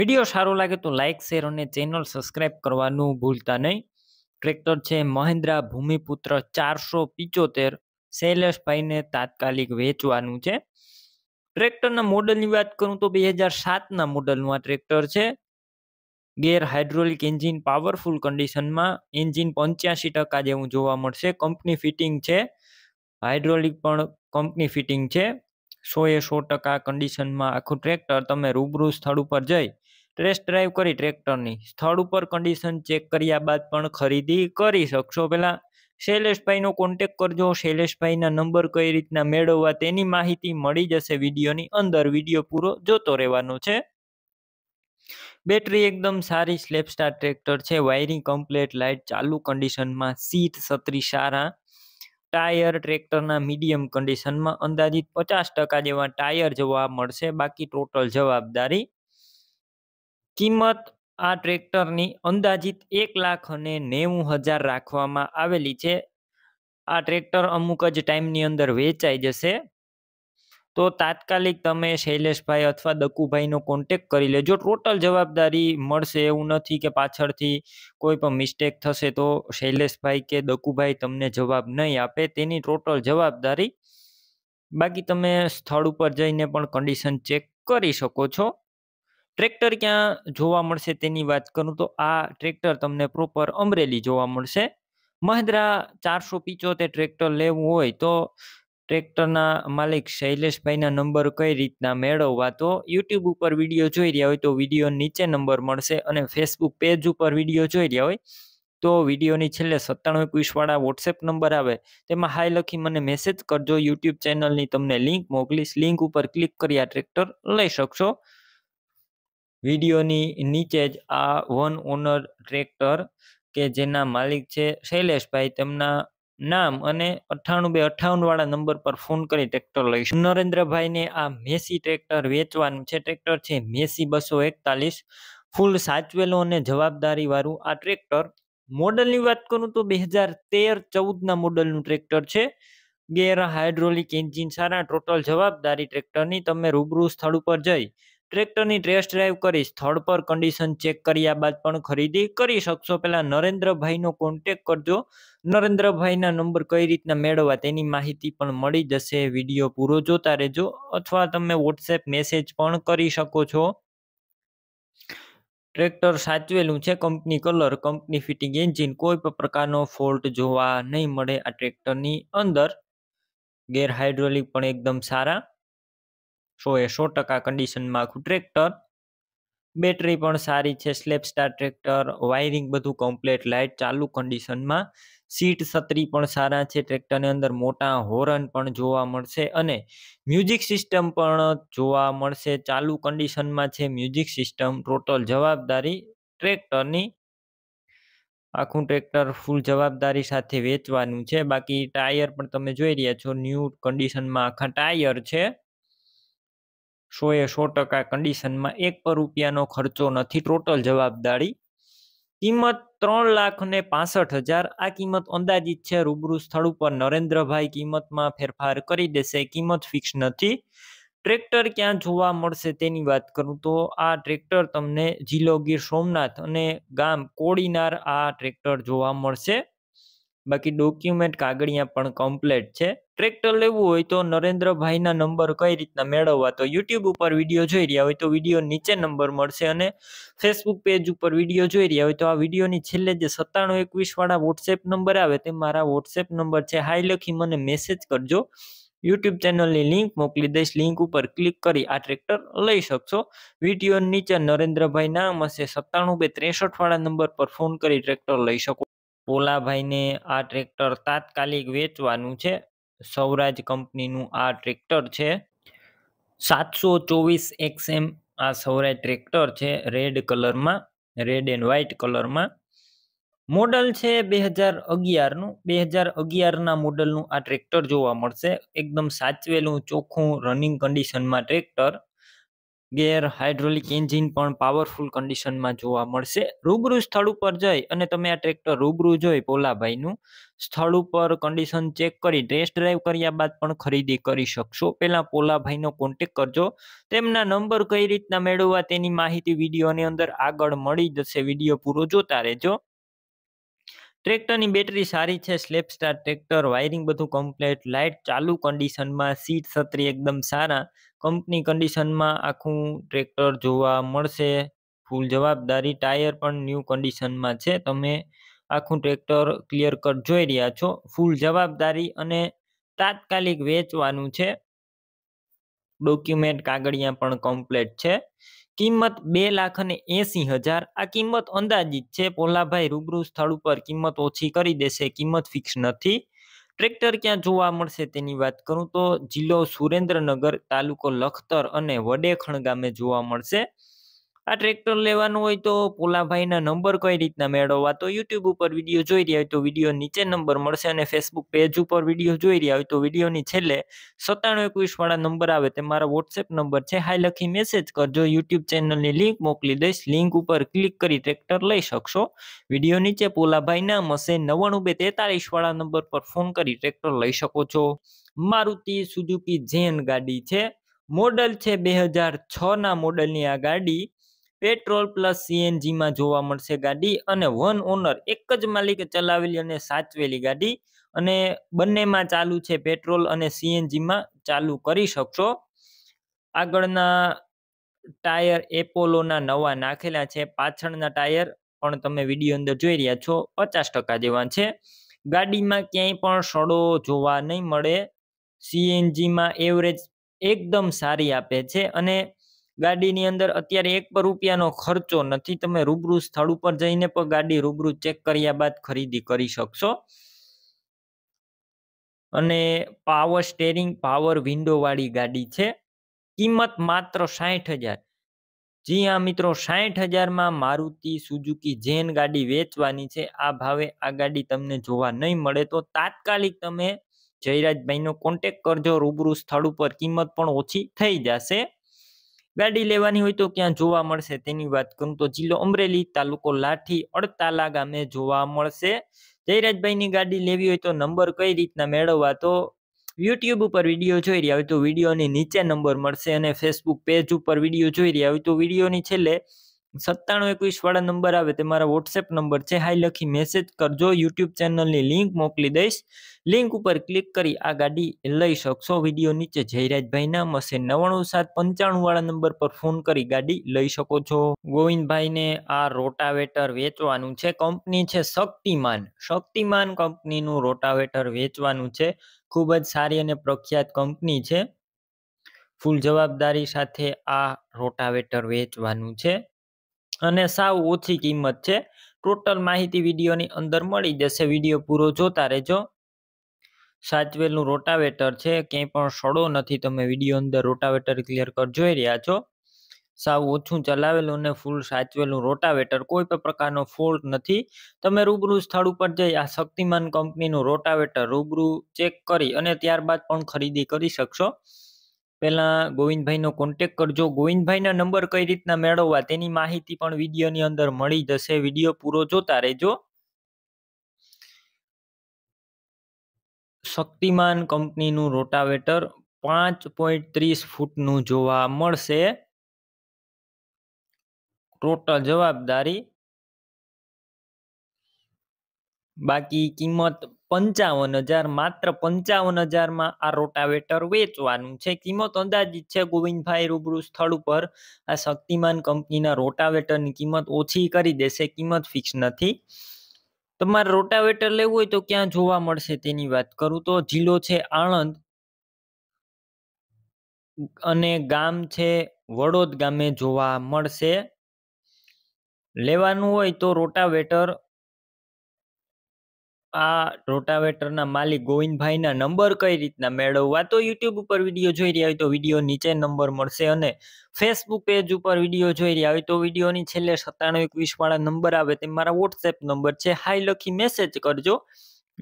video સારો લાગે તો લાઇક શેર અને ચેનલ સબસ્ક્રાઇબ કરવાનું ભૂલતા નહીં ટ્રેક્ટર છે મહેન્દ્રા ભૂમિપુત્ર ચારસો પિચોતેર શૈલેષભાઈને તાત્કાલિક વેચવાનું છે ટ્રેક્ટરના મોડલની વાત કરું તો બે હજાર સાતના મોડલનું આ ટ્રેક્ટર છે ગેર હાઇડ્રોલિક એન્જિન પાવરફુલ કન્ડિશનમાં એન્જિન પંચ્યાસી ટકા જેવું જોવા મળશે કંપની ફિટિંગ છે હાઇડ્રોલિક પણ કંપની ફિટિંગ છે સોએ સો ટકા કન્ડિશનમાં આખું ટ્રેક્ટર તમે રૂબરૂ સ્થળ ઉપર જઈ ટેસ્ટ ડ્રાઈવ કરી ટ્રેક્ટરની સ્થળ ઉપર કન્ડિશન ચેક કર્યા બાદ પણ ખરીદી કરી શકશો પહેલાં શૈલેષભાઈનો કોન્ટેક કરજો શૈલેષભાઈના નંબર કઈ રીતના મેળવવા તેની માહિતી મળી જશે વિડીયોની અંદર વિડીયો પૂરો જોતો રહેવાનો છે બેટરી એકદમ સારી સ્લેપસ્ટાર ટ્રેક્ટર છે વાયરિંગ કમ્પ્લેટ લાઇટ ચાલુ કન્ડિશનમાં સીટ સત્રી સારા ટાયર ટ્રેક્ટરના મીડિયમ કન્ડિશનમાં અંદાજિત પચાસ ટકા જેવા ટાયર જોવા મળશે બાકી ટોટલ જવાબદારી કિંમત આ ટ્રેક્ટરની અંદાજિત એક લાખ અને નેવું હજાર રાખવામાં આવેલી છે આ ટ્રેક્ટર અમુક જ ટાઈમની અંદર વેચાઈ જશે તો તાત્કાલિક તમે શૈલેષભાઈ અથવા દક્કુભાઈનો કોન્ટેક કરી લેજો ટોટલ જવાબદારી મળશે એવું નથી કે પાછળથી કોઈ પણ મિસ્ટેક થશે તો શૈલેષભાઈ કે દક્કુભાઈ તમને જવાબ નહીં આપે તેની ટોટલ જવાબદારી બાકી તમે સ્થળ ઉપર જઈને પણ કન્ડિશન ચેક કરી શકો છો ટ્રેક્ટર ક્યાં જોવા મળશે તેની વાત કરું તો આ ટ્રેક્ટર તમને પ્રોપર અમરેલી જોવા મળશે મહિન્દ્રા ચારસો પિચોતેર ટ્રેક્ટર લેવું હોય તો ટ્રેક્ટરના માલિક શૈલેષભાઈના નંબર કઈ રીતના મેળવવા તો યુટ્યુબ ઉપર વિડીયો જોઈ રહ્યા હોય તો વિડીયો નીચે નંબર મળશે અને ફેસબુક પેજ ઉપર વિડીયો જોઈ રહ્યા હોય તો વિડીયોની છેલ્લે સત્તાણું એકવીસવાળા વોટ્સએપ નંબર આવે તેમાં હાઈ લખી મને મેસેજ કરજો યુટ્યુબ ચેનલની તમને લિંક મોકલીશ લિંક ઉપર ક્લિક કરી આ ટ્રેક્ટર લઈ શકશો વિડીયોની નીચે જ આ વન ઓનર ટ્રેક્ટર કે જેના માલિક છે શૈલેષભાઈ તેમના નામ અને અઠ્ઠાણું બે અઠ્ઠાવન વાળા નંબર પર ફોન કરી ટ્રેક્ટર લઈશું નરેન્દ્રભાઈને આ મેસી ટ્રેક્ટર વેચવાનું છે ટ્રેક્ટર છે મેસી બસો એકતાલીસ ફૂલ સાચવેલો અને જવાબદારીવાળું આ ટ્રેક્ટર મોડલની વાત કરું તો બે હજાર તેર ચૌદના મોડલનું ટ્રેક્ટર છે ગેર હાઇડ્રોલિક એન્જિન સારા ટોટલ જવાબદારી ટ્રેક્ટરની તમે રૂબરૂ સ્થળ ઉપર જઈ ટ્રેક્ટરની ટેસ્ટ ડ્રાઈવ કરી સ્થળ પર કન્ડિશન ચેક કર્યા બાદ પણ ખરીદી કરી શકશો પહેલાં નરેન્દ્રભાઈનો કોન્ટેક કરજો નરેન્દ્રભાઈના નંબર કઈ રીતના મેળવવા તેની માહિતી પણ મળી જશે વિડીયો પૂરો જોતા રહેજો અથવા તમે વોટ્સએપ મેસેજ પણ કરી શકો છો ટ્રેક્ટર સાચવેલું છે company colour company fitting engine કોઈ પણ પ્રકારનો ફોલ્ટ જોવા નહીં મળે આ ટ્રેક્ટરની અંદર ગેર હાઇડ્રોલિક પણ એકદમ સારા સો એ સો ટકા કન્ડિશનમાં આખું ટ્રેક્ટર બેટરી પણ સારી છે સ્લેપ સ્ટાર ટ્રેક્ટર વાયરિંગ બધું કમ્પ્લેટ લાઇટ ચાલુ કન્ડિશનમાં સીટ છત્રી પણ સારા છે ટ્રેક્ટરની અંદર મોટા હોર્ન પણ જોવા મળશે અને મ્યુઝિક સિસ્ટમ પણ જોવા મળશે ચાલુ કન્ડિશનમાં છે મ્યુઝિક સિસ્ટમ ટોટલ જવાબદારી ટ્રેક્ટરની આખું ટ્રેક્ટર ફૂલ જવાબદારી સાથે વેચવાનું છે બાકી ટાયર પણ તમે જોઈ રહ્યા છો ન્યૂ કન્ડિશનમાં આખા ટાયર છે સો એ સો ટકા કન્ડિશનમાં એક પર રૂપિયાનો ખર્ચો નથી ટોટલ જવાબદારી કિંમત ત્રણ લાખ ને પાસઠ હજાર આ કિંમત અંદાજિત છે રૂબરૂ સ્થળ ઉપર નરેન્દ્રભાઈ કિંમતમાં ફેરફાર કરી દેશે કિંમત ફિક્સ નથી ટ્રેક્ટર ક્યાં જોવા મળશે તેની વાત કરું તો આ ટ્રેક્ટર તમને જિલ્લો ગીર સોમનાથ અને ગામ કોડીનાર આ ટ્રેક્ટર જોવા મળશે બાકી ડોક્યુમેન્ટ કાગળિયા પણ કમ્પ્લેટ છે ટ્રેક્ટર લેવું હોય તો નરેન્દ્રભાઈના નંબર કઈ રીતના મેળવવા તો યુટ્યુબ ઉપર વિડીયો જોઈ રહ્યા હોય તો વિડીયો નીચે નંબર મળશે અને ફેસબુક પેજ ઉપર વિડીયો જોઈ રહ્યા હોય તો આ વિડીયોની છેલ્લે જે સત્તાણું એકવીસવાળા વોટ્સએપ નંબર આવે તે મારા વોટ્સએપ નંબર છે હાઈ લખી મને મેસેજ કરજો યુટ્યુબ ચેનલની લિંક મોકલી દઈશ લિંક ઉપર ક્લિક કરી આ ટ્રેક્ટર લઈ શકશો વિડીયો નીચે નરેન્દ્રભાઈ નામ હશે સત્તાણું બે ત્રેસઠવાળા નંબર પર ફોન કરી ટ્રેક્ટર લઈ શકો પોલાભાઈને આ ટ્રેક્ટર તાત્કાલિક વેચવાનું છે સૌરાજ કંપનીનું આ ટ્રેક્ટર છે સાતસો ચોવીસ એક્સએમ આ સૌરાજ ટ્રેક્ટર છે રેડ કલરમાં રેડ એન્ડ વ્હાઇટ કલરમાં મોડલ છે બે હજાર અગિયારનું બે હજાર અગિયારના મોડલનું આ ટ્રેક્ટર જોવા મળશે એકદમ સાચવેલું ચોખ્ખું રનિંગ કન્ડિશનમાં ટ્રેક્ટર ગેર હાઇડ્રોલિક એન્જિન પણ પાવરફુલ કન્ડિશનમાં જોવા મળશે રૂબરૂ સ્થળ ઉપર જઈ અને તમે આ ટ્રેક્ટર રૂબરૂ જોઈ પોલાભાઈનું સ્થળ ઉપર કન્ડિશન ચેક કરી ટેસ્ટ ડ્રાઈવ કર્યા બાદ પણ ખરીદી કરી શકશો પહેલાં પોલાભાઈનો કોન્ટેક કરજો તેમના નંબર કઈ રીતના મેળવવા તેની માહિતી વિડીયોની અંદર આગળ મળી જશે વિડીયો પૂરો જોતા રહેજો ટ્રેક્ટરની બેટરી સારી છે સ્લેપ સ્ટાર ટ્રેક્ટર વાયરિંગ બધું કમ્પ્લેટ લાઇટ ચાલુ કન્ડિશનમાં સીટ છત્રી એકદમ સારા કંપની કન્ડિશનમાં આખું ટ્રેક્ટર જોવા મળશે ફૂલ જવાબદારી ટાયર પણ ન્યૂ કન્ડિશનમાં છે તમે આખું ટ્રેક્ટર ક્લિયર કટ જોઈ રહ્યા છો ફૂલ જવાબદારી અને તાત્કાલિક વેચવાનું છે ડોક્યુમેન્ટ કાગળિયા પણ કમ્પ્લેટ છે કિંમત બે લાખ અને એસી હજાર આ કિંમત અંદાજિત છે પોલાભાઈ રૂબરૂ સ્થળ ઉપર કિંમત ઓછી કરી દેશે કિંમત ફિક્સ નથી ટ્રેક્ટર ક્યાં જોવા મળશે તેની વાત કરું તો જિલ્લો સુરેન્દ્રનગર તાલુકો લખતર અને વડેખણ ગામે જોવા મળશે આ ટ્રેક્ટર લેવાનું હોય તો પોલાભાઈના નંબર કઈ રીતના મેળવવા તો યુટ્યુબ ઉપર વિડીયો જોઈ રહ્યા હોય તો વિડીયો નીચે નંબર મળશે અને ફેસબુક પેજ ઉપર વિડીયો જોઈ રહ્યા હોય તો વિડીયોની છેલ્લે સત્તાણું એકવીસ વાળા નંબર આવે તે મારા વોટ્સએપ નંબર છે હાઈ લખી મેસેજ કરજો યુટ્યુબ ચેનલની લિંક મોકલી દઈશ લિંક ઉપર ક્લિક કરી ટ્રેક્ટર લઈ શકશો વિડીયો નીચે પોલાભાઈના નામ નવ્વાણું બે તેતાલીસ વાળા નંબર પર ફોન કરી ટ્રેક્ટર લઈ શકો છો મારુતિ સુઝુકી જેન ગાડી છે મોડલ છે બે હજાર છના મોડલની આ ગાડી પેટ્રોલ પ્લસ સીએનજીમાં જોવા મળશે ગાડી અને વન ઓનર એક જ માલિકે ચલાવેલી અને સાચવેલી ગાડી અને બંનેમાં ચાલુ છે પેટ્રોલ અને સીએનજીમાં ચાલુ કરી શકશો આગળના ટાયર એપોલોના નવા નાખેલા છે પાછળના ટાયર પણ તમે વિડીયો અંદર જોઈ રહ્યા છો પચાસ ટકા જેવા છે ગાડીમાં ક્યાંય પણ સડો જોવા નહીં મળે સીએનજીમાં એવરેજ એકદમ સારી આપે છે અને ગાડીની અંદર અત્યારે એક પણ રૂપિયાનો ખર્ચો નથી તમે રૂબરૂ સ્થળ ઉપર જઈને પણ ગાડી રૂબરૂ ચેક કર્યા બાદ ખરીદી કરી શકશો અને પાવર સ્ટેરિંગ પાવર વિન્ડો વાળી ગાડી છે કિંમત માત્ર સાહીઠ હજાર જી હા મિત્રો સાહીઠ હજારમાં મારુતિ સુઝુકી જેન ગાડી વેચવાની છે આ ભાવે આ ગાડી તમને જોવા નહીં મળે તો તાત્કાલિક તમે જયરાજભાઈનો કોન્ટેક કરજો રૂબરૂ સ્થળ ઉપર કિંમત પણ ઓછી થઈ જશે ગાડી લેવાની હોય તો ક્યાં જોવા મળશે તેની વાત કરું તો જિલ્લો અમરેલી તાલુકો લાઠી અડતાલા ગામે જોવા મળશે જયરાજભાઈની ગાડી લેવી હોય તો નંબર કઈ રીતના મેળવવા તો યુટ્યુબ ઉપર વિડીયો જોઈ રહ્યા હોય તો વિડીયોની નીચે નંબર મળશે અને ફેસબુક પેજ ઉપર વિડીયો જોઈ રહ્યા હોય તો વિડીયોની છેલ્લે સત્તાણું એકવીસ વાળા નંબર આવે તે મારા વોટ્સએપ નંબર છે હાઈ લખી મેસેજ કરજો યુટ્યુબ ચેનલની લિંક મોકલી દઈશ લિંક ઉપર ક્લિક કરી આ ગાડી લઈ શકશો વિડીયો નીચે જયરાજભાઈના નામ હશે નવ્વાણું સાત પંચાણુંવાળા નંબર પર ફોન કરી ગાડી લઈ શકો છો ગોવિંદભાઈને આ રોટાવેટર વેચવાનું છે કંપની છે શક્તિમાન શક્તિમાન કંપનીનું રોટાવેટર વેચવાનું છે ખૂબ જ સારી અને પ્રખ્યાત કંપની છે ફૂલ જવાબદારી સાથે આ રોટાવેટર વેચવાનું છે અને સાવ ઓછી કિંમત છે ટોટલ માહિતી વિડીયોની અંદર મળી જશે વિડીયો પૂરો જોતા રહેજો સાચવેલનું રોટાવેટર છે ક્યાંય પણ સડો નથી તમે વિડીયો અંદર રોટાવેટર ક્લિયર કર જોઈ રહ્યા છો સાવ ઓછું ચલાવેલું અને ફૂલ સાચવેલું રોટાવેટર કોઈ પણ પ્રકારનો ફોલ્ટ નથી તમે રૂબરૂ સ્થળ ઉપર જઈ આ શક્તિમાન કંપનીનું રોટાવેટર રૂબરૂ ચેક કરી અને ત્યારબાદ પણ ખરીદી કરી શકશો પહેલાં ગોવિંદભાઈનો કોન્ટેક કરજો ગોવિંદભાઈના નંબર કઈ રીતના મેળવવા તેની માહિતી પણ વિડીયોની અંદર મળી જશે વિડીયો પૂરો જોતા રહેજો શક્તિમાન કંપનીનું રોટાવેટર પાંચ પોઈન્ટ ત્રીસ ફૂટનું જોવા મળશે ટોટલ જવાબદારી બાકી કિંમત પંચાવન હજાર માત્ર પંચાવન હજારમાં આ રોટાવેટર વેચવાનું છે કિંમત અંદાજિત છે ગોવિંદભાઈ રૂબરૂ સ્થળ ઉપર આ શક્તિમાન કંપનીના રોટાવેટરની કિંમત ઓછી કરી દેશે કિંમત ફિક્સ નથી તમારે રોટાવેટર લેવું હોય તો ક્યાં જોવા મળશે તેની વાત કરું તો જિલ્લો છે આણંદ અને ગામ છે વડોદ ગામે જોવા મળશે લેવાનું હોય તો રોટાવેટર આ રોટાવેટરના માલિક ગોવિંદભાઈના નંબર કઈ રીતના મેળવવા તો યુટ્યુબ ઉપર વિડીયો જોઈ રહ્યા હોય તો વિડીયો નીચે નંબર મળશે અને ફેસબુક પેજ ઉપર વિડીયો જોઈ રહ્યા હોય તો વિડીયોની છેલ્લે સત્તાણું એકવીસવાળા નંબર આવે તે મારા વોટ્સએપ નંબર છે હાઈ લખી મેસેજ કરજો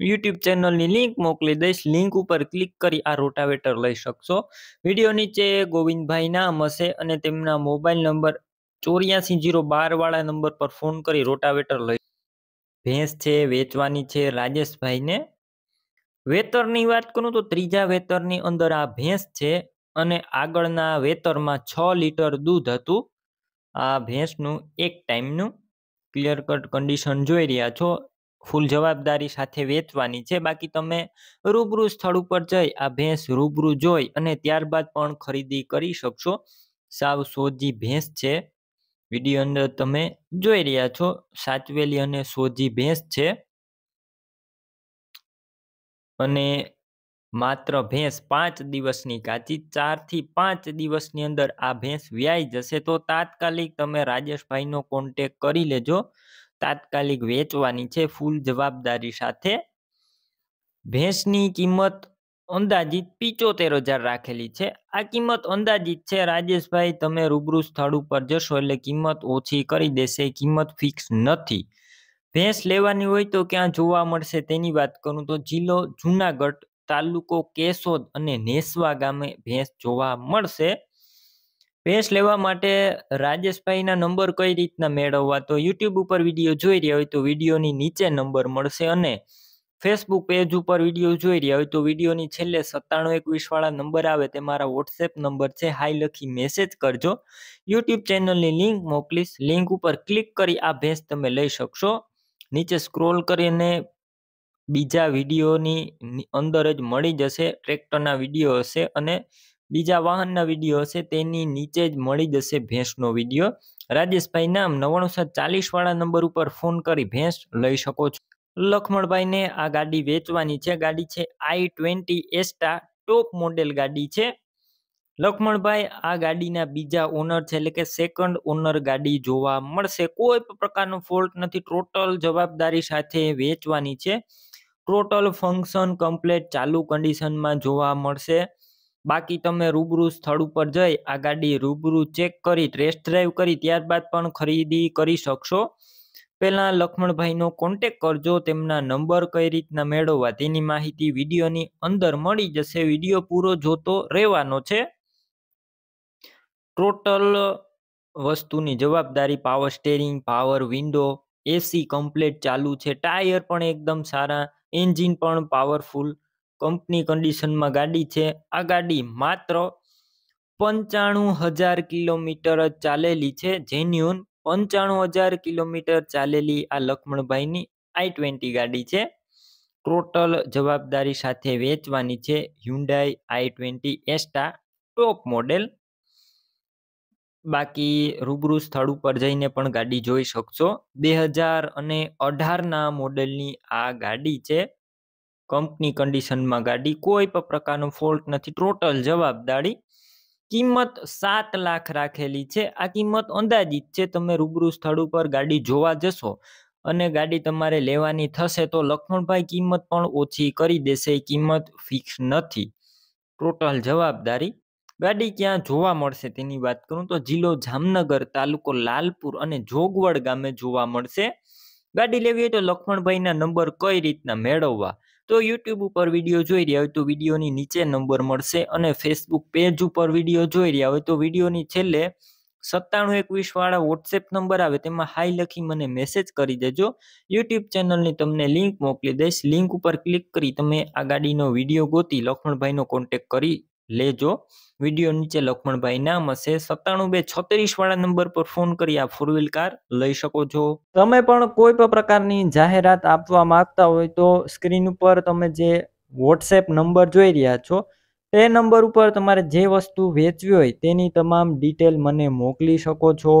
યુટ્યુબ ચેનલની લિંક મોકલી દઈશ લિંક ઉપર ક્લિક કરી આ રોટાવેટર લઈ શકશો વિડીયો નીચે ગોવિંદભાઈ નામ હશે અને તેમના મોબાઈલ નંબર ચોર્યાસી જીરો બાર વાળા નંબર પર ફોન કરી રોટાવેટર લઈ ભેંસ છે વેચવાની છે રાજેશભાઈને વેતરની વાત કરું તો ત્રીજા વેતરની અંદર આ ભેંસ છે અને આગળના વેતરમાં છ લીટર દૂધ હતું આ ભેંસનું એક ટાઈમનું ક્લિયર કટ કન્ડિશન જોઈ રહ્યા છો ફૂલ જવાબદારી સાથે વેચવાની છે બાકી તમે રૂબરૂ સ્થળ ઉપર જઈ આ ભેંસ રૂબરૂ જોઈ અને ત્યારબાદ પણ ખરીદી કરી શકશો સાવ સોજી ભેંસ છે વિડીયો અંદર તમે જોઈ રહ્યા છો સાચવેલી અને સોજી ભેંસ છે અને માત્ર ભેંસ પાંચ દિવસની કાચી ચારથી પાંચ દિવસની અંદર આ ભેંસ વ્યાઈ જશે તો તાત્કાલિક તમે રાજેશભાઈનો કોન્ટેક કરી લેજો તાત્કાલિક વેચવાની છે ફૂલ જવાબદારી સાથે ભેંસની કિંમત અંદાજિત પિચોતેર હજાર રાખેલી છે આ કિંમત અંદાજિત છે રાજેશભાઈ તમે રૂબરૂ સ્થળ ઉપર જશો એટલે કિંમત ઓછી કરી દેશે કિંમત ફિક્સ નથી ભેંસ લેવાની હોય તો ક્યાં જોવા મળશે તેની વાત કરું તો જિલ્લો જુનાગઢ તાલુકો કેશોદ અને નેસવા ગામે ભેંસ જોવા મળશે ભેંસ લેવા માટે રાજેશભાઈના નંબર કઈ રીતના મેળવવા તો યુટ્યુબ ઉપર વિડીયો જોઈ રહ્યા હોય તો વિડીયોની નીચે નંબર મળશે અને ફેસબુક પેજ ઉપર વિડીયો જોઈ રહ્યા હોય તો વિડીયોની છેલ્લે સત્તાણું એકવીસ વાળા નંબર આવે તે મારા વોટ્સએપ નંબર છે હાઈ લખી મેસેજ કરજો યુટ્યુબ ચેનલની લિંક મોકલીશ લિંક ઉપર ક્લિક કરી આ ભેંસ તમે લઈ શકશો નીચે સ્ક્રોલ કરીને બીજા વિડીયોની અંદર જ મળી જશે ટ્રેક્ટરના વિડીયો હશે અને બીજા વાહનના વિડીયો હશે તેની નીચે જ મળી જશે ભેંસનો વિડીયો રાજેશભાઈ નામ નવ્વાણું સાત ચાલીસવાળા નંબર ઉપર ફોન કરી ભેંસ લઈ શકો છો લખમણભાઈને આ ગાડી વેચવાની છે ગાડી છે i twenty Asta top model ગાડી છે લખમણભાઈ આ ગાડીના બીજા ઓનર છે એટલે કે સેકન્ડ ઓનર ગાડી જોવા મળશે કોઈ પ્રકારનો ફોલ્ટ નથી ટોટલ જવાબદારી સાથે વેચવાની છે ટોટલ ફંક્શન કમ્પ્લેટ ચાલુ કન્ડિશનમાં જોવા મળશે બાકી તમે રૂબરૂ સ્થળ ઉપર જઈ આ ગાડી રૂબરૂ ચેક કરી ટેસ્ટ ડ્રાઈવ કરી ત્યારબાદ પણ ખરીદી કરી શકશો પહેલાં લક્ષ્મણભાઈનો કોન્ટેક કરજો તેમના નંબર કઈ રીતના મેળવવા તેની માહિતી વિડીયોની અંદર મળી જશે વિડીયો પૂરો જોતો રહેવાનો છે ટોટલ વસ્તુની જવાબદારી power steering power window AC complete ચાલુ છે ટાયર પણ એકદમ સારા એન્જિન પણ પાવરફુલ કંપની કન્ડિશનમાં ગાડી છે આ ગાડી માત્ર પંચાણું હજાર કિલોમીટર જ ચાલેલી છે જેન્યુન પંચાણું હજાર કિલોમીટર ચાલેલી આ લક્ષ્મણભાઈની આઈ ટ્વેન્ટી ગાડી છે ટોટલ જવાબદારી સાથે વેચવાની છે Hyundai i twenty Asta top model બાકી રૂબરૂ સ્થળ ઉપર જઈને પણ ગાડી જોઈ શકશો બે હજાર અને અઢારના મોડેલની આ ગાડી છે કંપની કન્ડિશનમાં ગાડી કોઈ પણ પ્રકારનો ફોલ્ટ નથી ટોટલ જવાબદારી કિંમત સાત લાખ રાખેલી છે આ કિંમત અંદાજિત છે તમે રૂબરૂ સ્થળ ઉપર ગાડી જોવા જશો અને ગાડી તમારે લેવાની થશે તો લક્ષ્મણભાઈ કિંમત પણ ઓછી કરી દેશે કિંમત ફિક્સ નથી ટોટલ જવાબદારી ગાડી ક્યાં જોવા મળશે તેની વાત કરું તો જિલ્લો જામનગર તાલુકો લાલપુર અને જોગવડ ગામે જોવા મળશે ગાડી લેવી હોય તો લક્ષ્મણભાઈના નંબર કઈ રીતના મેળવવા તો યુટ્યુબ ઉપર વિડીયો જોઈ રહ્યા હોય તો વિડીયોની નીચે નંબર મળશે અને ફેસબુક પેજ ઉપર વિડીયો જોઈ રહ્યા હોય તો વિડીયોની છેલ્લે સત્તાણું એકવીસવાળા વોટ્સએપ નંબર આવે તેમાં હાઈ લખી મને મેસેજ કરી દેજો યુટ્યુબ ચેનલની તમને લિંક મોકલી દઈશ લિંક ઉપર ક્લિક કરી તમે આ ગાડીનો વિડીયો ગોતી લખમણભાઈનો કોન્ટેક કરી લેજો વિડીયો નીચે લક્ષ્મણભાઈ નામ હશે સત્તાણું બે છત્રીસ વાળા નંબર પર ફોન કરી આ ફોર વ્હીલ કાર લઈ શકો છો તમે પણ કોઈ પણ પ્રકારની જાહેરાત આપવા માંગતા હોય તો સ્ક્રીન ઉપર તમે જે વોટ્સએપ નંબર જોઈ રહ્યા છો તે નંબર ઉપર તમારે જે વસ્તુ વેચવી હોય તેની તમામ ડિટેલ મને મોકલી શકો છો